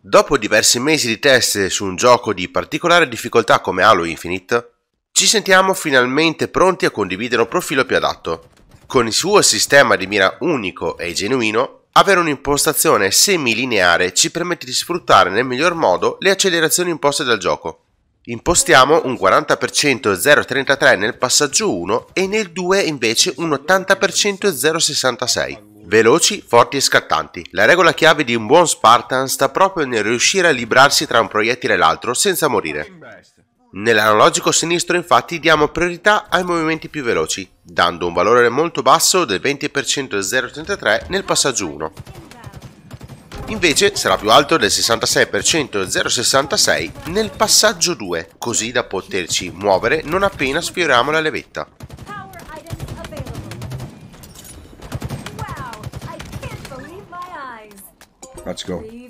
Dopo diversi mesi di test su un gioco di particolare difficoltà come Halo Infinite, ci sentiamo finalmente pronti a condividere un profilo più adatto. Con il suo sistema di mira unico e genuino, avere un'impostazione semilineare ci permette di sfruttare nel miglior modo le accelerazioni imposte dal gioco. Impostiamo un 40% 0.33 nel passaggio 1 e nel 2 invece un 80% 0.66. Veloci, forti e scattanti. La regola chiave di un buon Spartan sta proprio nel riuscire a librarsi tra un proiettile e l'altro senza morire. Nell'analogico sinistro infatti diamo priorità ai movimenti più veloci, dando un valore molto basso del 20% del 0.33 nel passaggio 1. Invece sarà più alto del 66% del 0.66 nel passaggio 2, così da poterci muovere non appena sfioriamo la levetta. Let's go.